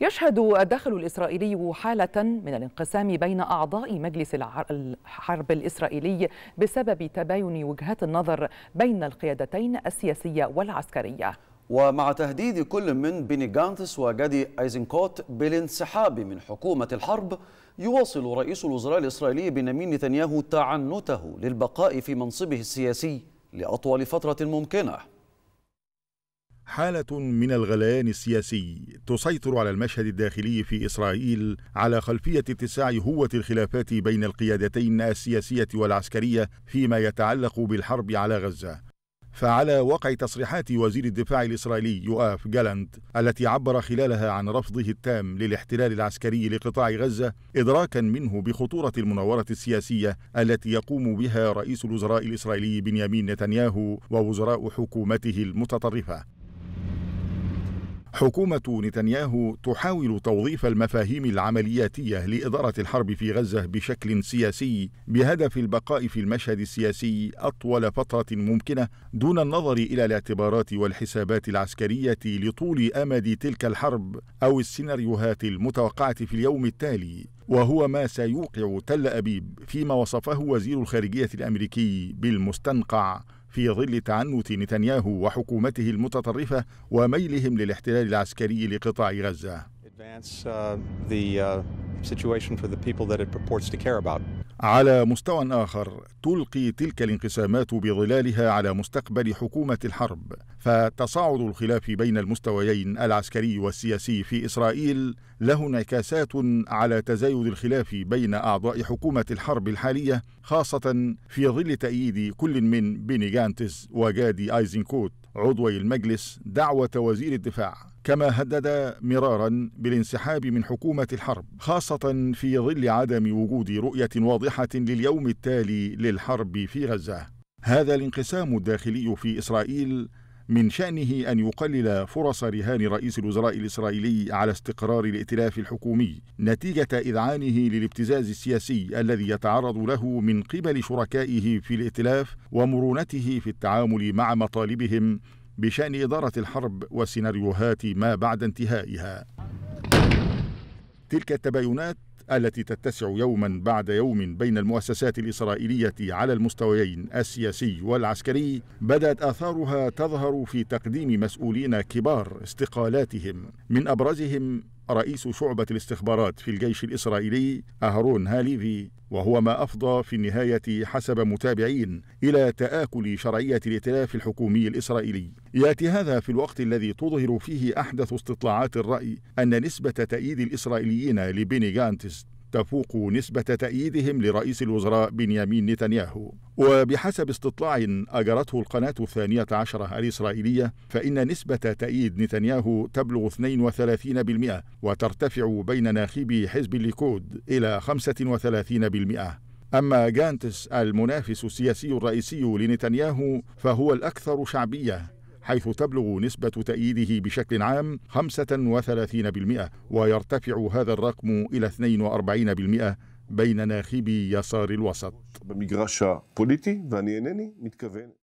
يشهد الداخل الإسرائيلي حالة من الانقسام بين أعضاء مجلس الحرب الإسرائيلي بسبب تباين وجهات النظر بين القيادتين السياسية والعسكرية ومع تهديد كل من بيني جانتس وجادي ايزنكوت بالانسحاب من حكومة الحرب يواصل رئيس الوزراء الإسرائيلي بنيامين نتنياهو تعنته للبقاء في منصبه السياسي لأطول فترة ممكنة حالة من الغليان السياسي تسيطر على المشهد الداخلي في إسرائيل على خلفية اتساع هوة الخلافات بين القيادتين السياسية والعسكرية فيما يتعلق بالحرب على غزة فعلى وقع تصريحات وزير الدفاع الإسرائيلي يؤاف جالانت التي عبر خلالها عن رفضه التام للاحتلال العسكري لقطاع غزة إدراكا منه بخطورة المناورة السياسية التي يقوم بها رئيس الوزراء الإسرائيلي بنيامين نتنياهو ووزراء حكومته المتطرفة حكومة نتنياهو تحاول توظيف المفاهيم العملياتية لإدارة الحرب في غزة بشكل سياسي بهدف البقاء في المشهد السياسي أطول فترة ممكنة دون النظر إلى الاعتبارات والحسابات العسكرية لطول أمد تلك الحرب أو السيناريوهات المتوقعة في اليوم التالي وهو ما سيوقع تل أبيب فيما وصفه وزير الخارجية الأمريكي بالمستنقع في ظل تعنت نتنياهو وحكومته المتطرفة وميلهم للاحتلال العسكري لقطاع غزة على مستوى آخر تلقي تلك الانقسامات بظلالها على مستقبل حكومة الحرب فتصاعد الخلاف بين المستويين العسكري والسياسي في إسرائيل له انعكاسات على تزايد الخلاف بين أعضاء حكومة الحرب الحالية خاصة في ظل تأييد كل من بيني جانتس وجادي آيزنكوت عضوي المجلس دعوة وزير الدفاع كما هدد مرارا بالانسحاب من حكومة الحرب خاصة في ظل عدم وجود رؤية واضحة لليوم التالي للحرب في غزة هذا الانقسام الداخلي في إسرائيل من شأنه أن يقلل فرص رهان رئيس الوزراء الإسرائيلي على استقرار الائتلاف الحكومي نتيجة إذعانه للابتزاز السياسي الذي يتعرض له من قبل شركائه في الائتلاف ومرونته في التعامل مع مطالبهم بشان اداره الحرب وسيناريوهات ما بعد انتهائها تلك التباينات التي تتسع يوما بعد يوم بين المؤسسات الإسرائيلية على المستويين السياسي والعسكري بدأت آثارها تظهر في تقديم مسؤولين كبار استقالاتهم من أبرزهم رئيس شعبة الاستخبارات في الجيش الإسرائيلي أهرون هاليفي وهو ما أفضى في النهاية حسب متابعين إلى تآكل شرعية الائتلاف الحكومي الإسرائيلي يأتي هذا في الوقت الذي تظهر فيه أحدث استطلاعات الرأي أن نسبة تأييد الإسرائيليين لبيني جانتس تفوق نسبة تأييدهم لرئيس الوزراء بنيامين نتنياهو وبحسب استطلاع أجرته القناة الثانية عشرة الإسرائيلية فإن نسبة تأييد نتنياهو تبلغ 32% وترتفع بين ناخبي حزب الليكود إلى 35% أما جانتس المنافس السياسي الرئيسي لنتنياهو فهو الأكثر شعبية حيث تبلغ نسبة تأييده بشكل عام 35% ويرتفع هذا الرقم إلى 42% بين ناخبي يسار الوسط